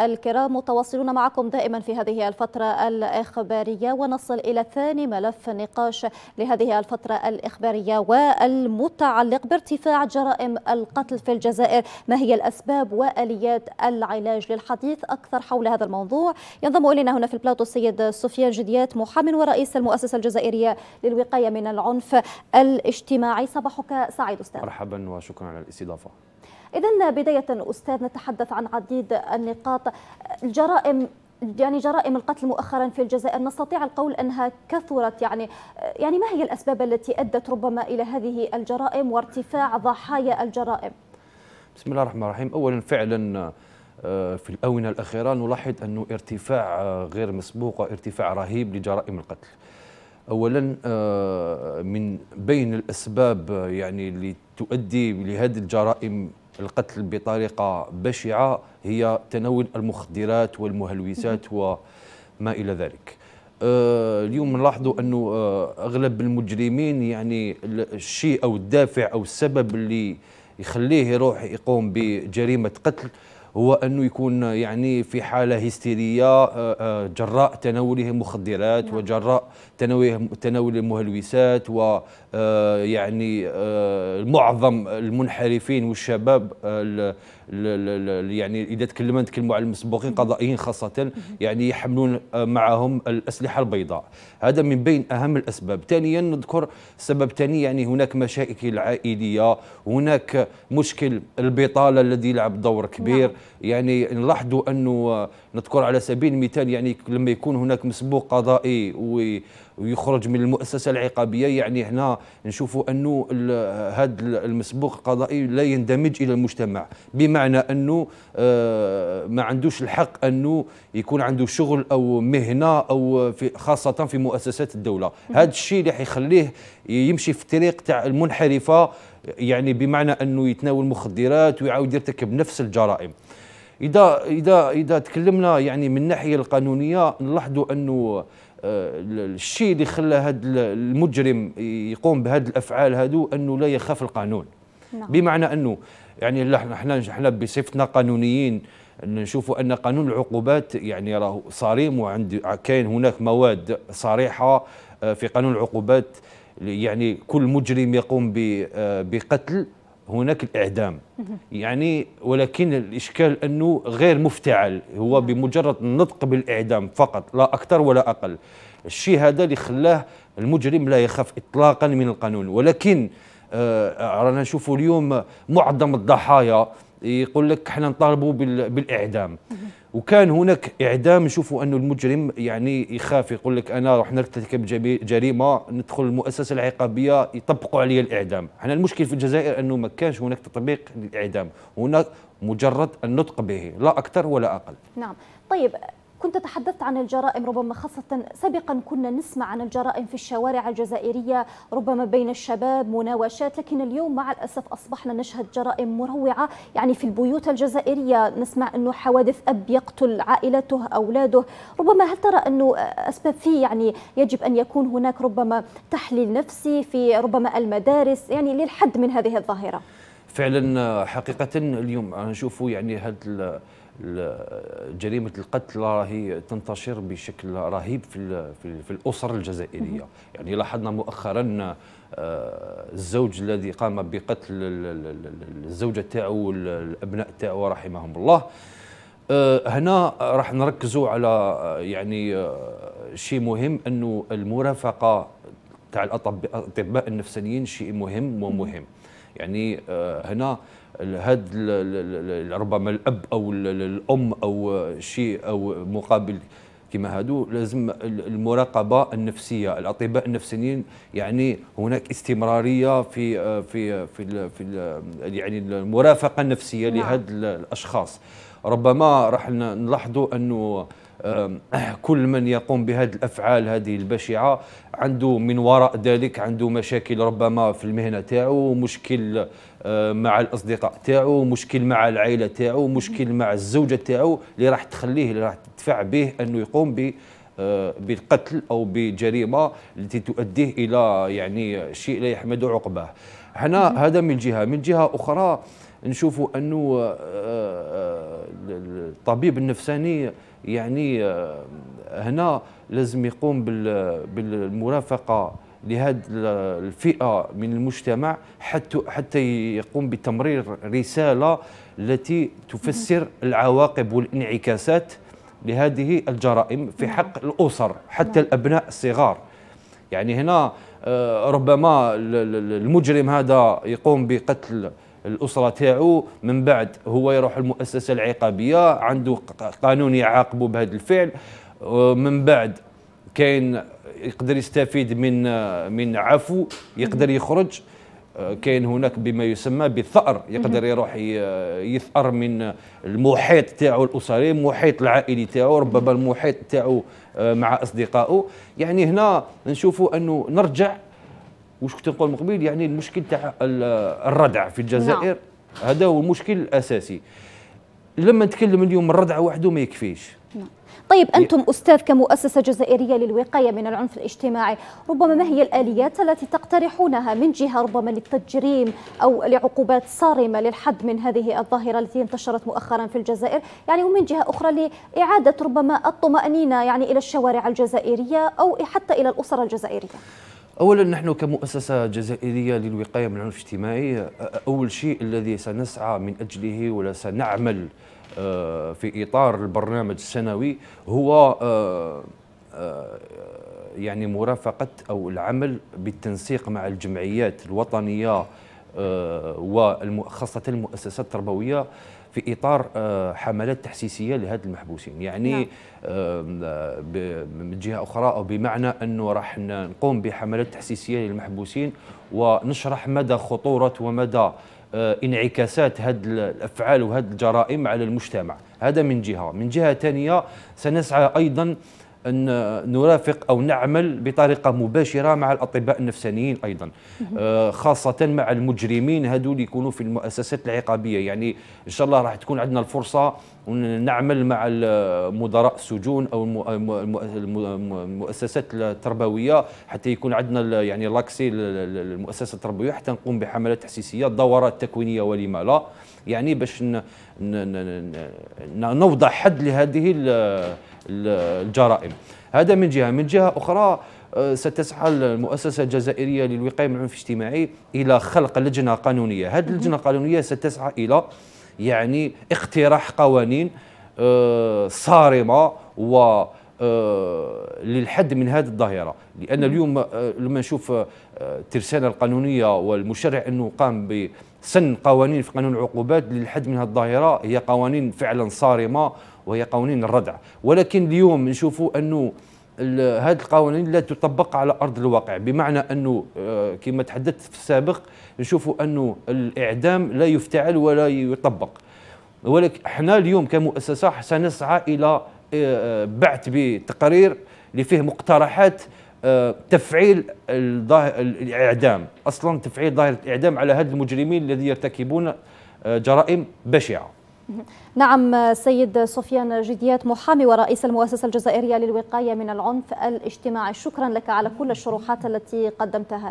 الكرام متواصلون معكم دائما في هذه الفترة الإخبارية ونصل إلى ثاني ملف نقاش لهذه الفترة الإخبارية والمتعلق بارتفاع جرائم القتل في الجزائر ما هي الأسباب وآليات العلاج للحديث أكثر حول هذا الموضوع ينضم إلينا هنا في البلاطو السيد سفيان جديات محام ورئيس المؤسسة الجزائرية للوقاية من العنف الاجتماعي صباحك سعيد أستاذ مرحبا وشكرا على الاستضافة إذا بداية أستاذ نتحدث عن عديد النقاط الجرائم يعني جرائم القتل مؤخرا في الجزائر نستطيع القول انها كثرت يعني يعني ما هي الاسباب التي ادت ربما الى هذه الجرائم وارتفاع ضحايا الجرائم؟ بسم الله الرحمن الرحيم اولا فعلا آه، في الاونه الاخيره نلاحظ انه ارتفاع آه، غير مسبوق وارتفاع رهيب لجرائم القتل. اولا آه، من بين الاسباب يعني اللي تؤدي لهذه الجرائم القتل بطريقة بشعة هي تناول المخدرات والمهلوسات وما إلى ذلك أه، اليوم نلاحظوا أنه أه، أغلب المجرمين يعني الشيء أو الدافع أو السبب اللي يخليه يروح يقوم بجريمة قتل هو انه يكون يعني في حاله هستيريه آه، آه، جراء تناوله المخدرات نعم. وجراء تناول المهلوسات آه، يعني معظم المنحرفين والشباب يعني اذا تكلمنا نتكلموا على المسبوقين قضائيين خاصه يعني يحملون آه، معهم الاسلحه البيضاء هذا من بين اهم الاسباب ثانيا نذكر سبب ثاني يعني هناك مشاكل عائليه هناك مشكل البطاله الذي يلعب دور كبير نعم. يعني نلاحظوا انه آه، نذكر على سبيل المثال يعني لما يكون هناك مسبوق قضائي ويخرج من المؤسسه العقابيه يعني هنا نشوفوا انه هذا المسبوق القضائي لا يندمج الى المجتمع بمعنى انه آه، ما عندوش الحق انه يكون عنده شغل او مهنه او في خاصه في مؤسسات الدوله هذا الشيء اللي حيخليه يمشي في الطريق تاع المنحرفه يعني بمعنى انه يتناول مخدرات ويعاود يرتكب نفس الجرائم اذا اذا اذا تكلمنا يعني من الناحيه القانونيه نلاحظوا انه الشيء اللي خلى هذا المجرم يقوم بهذه الافعال هذو انه لا يخاف القانون نعم. بمعنى انه يعني احنا احنا بصفتنا قانونيين نشوفوا ان قانون العقوبات يعني راه صريم وعند كاين هناك مواد صريحه آه، في قانون العقوبات يعني كل مجرم يقوم آه، بقتل هناك الإعدام يعني ولكن الإشكال أنه غير مفتعل هو بمجرد النطق بالإعدام فقط لا أكثر ولا أقل الشيء هذا اللي خلاه المجرم لا يخاف إطلاقا من القانون ولكن آه رانا نشوفوا اليوم معظم الضحايا يقول لك احنا نطالبوا بالاعدام وكان هناك اعدام نشوفوا انه المجرم يعني يخاف يقول لك انا راح نرتكب جريمه ندخل المؤسسه العقابيه يطبقوا علي الاعدام احنا المشكل في الجزائر انه ما كانش هناك تطبيق للاعدام هناك مجرد النطق به لا اكثر ولا اقل نعم طيب كنت تحدثت عن الجرائم ربما خاصة سابقا كنا نسمع عن الجرائم في الشوارع الجزائرية ربما بين الشباب مناوشات لكن اليوم مع الأسف أصبحنا نشهد جرائم مروعة يعني في البيوت الجزائرية نسمع أنه حوادث أب يقتل عائلته أولاده ربما هل ترى أنه أسباب فيه يعني يجب أن يكون هناك ربما تحليل نفسي في ربما المدارس يعني للحد من هذه الظاهرة فعلا حقيقة اليوم نشوف يعني هذا جريمه القتل راهي تنتشر بشكل رهيب في في الاسر الجزائريه يعني لاحظنا مؤخرا آه، الزوج الذي قام بقتل الزوجه تاعه والابناء تاعه رحمهم الله آه، هنا راح نركزوا على آه، يعني شيء مهم انه المرافقه تاع الاطباء النفسانيين شيء مهم ومهم يعني آه، هنا هذا ربما الاب او الام او شيء او مقابل كما هادو لازم المراقبه النفسيه الاطباء النفسيين يعني هناك استمراريه في آه، في آه، في, في يعني المرافقه النفسيه نعم. لهذا الاشخاص ربما راح نلاحظوا انه كل من يقوم بهذه الافعال هذه البشعه عنده من وراء ذلك عنده مشاكل ربما في المهنه تاعو مشكل مع الاصدقاء تاعو مشكل مع العائله تاعو مشكل مع الزوجه تاعو اللي راح تخليه اللي راح تدفع به انه يقوم ب أه، بالقتل او بجريمه التي تؤديه الى يعني شيء لا يحمد عقباه هنا هذا من جهه من جهه اخرى نشوفوا انه أه، أه، الطبيب النفساني يعني آه، هنا لازم يقوم بالمرافقه لهذه الفئه من المجتمع حتى حتى يقوم بتمرير رساله التي تفسر العواقب والانعكاسات لهذه الجرائم في نعم. حق الاسر حتى نعم. الابناء الصغار يعني هنا آه، ربما المجرم هذا يقوم بقتل الاسره تاعو من بعد هو يروح المؤسسه العقابيه عنده قانون يعاقبه بهذا الفعل آه، من بعد كاين يقدر يستفيد من من عفو يقدر يخرج آه، كاين هناك بما يسمى بالثأر يقدر يروح يثأر من المحيط تاعو الأسري المحيط العائلي تاعو ربما المحيط تاعو آه، مع أصدقائه يعني هنا نشوفوا أنه نرجع واش كنت نقول من قبيل يعني المشكل تاع الردع في الجزائر نعم. هذا هو المشكل الاساسي لما نتكلم اليوم الردع وحده ما يكفيش نعم. طيب أنتم أستاذ كمؤسسة جزائرية للوقاية من العنف الاجتماعي ربما ما هي الآليات التي تقترحونها من جهة ربما للتجريم أو لعقوبات صارمة للحد من هذه الظاهرة التي انتشرت مؤخرا في الجزائر يعني ومن جهة أخرى لإعادة ربما الطمأنينة يعني إلى الشوارع الجزائرية أو حتى إلى الأسر الجزائرية اولا نحن كمؤسسه جزائريه للوقايه من العنف الاجتماعي اول شيء الذي سنسعى من اجله ولا سنعمل آه، في اطار البرنامج السنوي هو آه، آه، يعني مرافقه او العمل بالتنسيق مع الجمعيات الوطنيه وخاصه المؤسسات التربويه في اطار آه، حملات تحسيسيه لهذا المحبوسين يعني نعم. من جهه اخرى او بمعنى انه راح نقوم بحملات تحسيسيه للمحبوسين ونشرح مدى خطوره ومدى آه، انعكاسات هذه الافعال وهذه الجرائم على المجتمع هذا من جهه من جهه ثانيه سنسعى ايضا ان نرافق او نعمل بطريقه مباشره مع الاطباء النفسانيين ايضا آه، خاصه مع المجرمين هذول يكونوا في المؤسسات العقابيه يعني ان شاء الله راح تكون عندنا الفرصه ونعمل مع مدراء السجون او المؤسسات التربويه حتى يكون عندنا يعني لاكسي للمؤسسه التربويه حتى نقوم بحملات تحسيسيه دورات تكوينيه ولما لا يعني باش نوضع حد لهذه الجرائم هذا من جهه من جهه اخرى آه، ستسعى المؤسسة الجزائرية للوقاية من العنف الاجتماعي إلى خلق لجنة قانونية هذه اللجنة القانونية ستسعى إلى يعني اقتراح قوانين آه، صارمه و آه، للحد من هذه الظاهرة لأن اليوم آه، لما نشوف الترسانة القانونية والمشرع أنه قام بسن قوانين في قانون العقوبات للحد من هذه الظاهرة هي قوانين فعلا صارمة وهي قوانين الردع ولكن اليوم نشوفوا أنه هذه القوانين لا تطبق على ارض الواقع بمعنى انه آه، كما تحدثت في السابق نشوفوا انه الاعدام لا يفتعل ولا يطبق ولكن احنا اليوم كمؤسسه سنسعى الى آه، بعث بتقرير اللي فيه مقترحات آه، تفعيل الاعدام اصلا تفعيل ظاهره الاعدام على هذه المجرمين الذين يرتكبون جرائم بشعه نعم سيد سفيان جديات محامي ورئيس المؤسسة الجزائرية للوقاية من العنف الاجتماعي شكرا لك على كل الشروحات التي قدمتها لك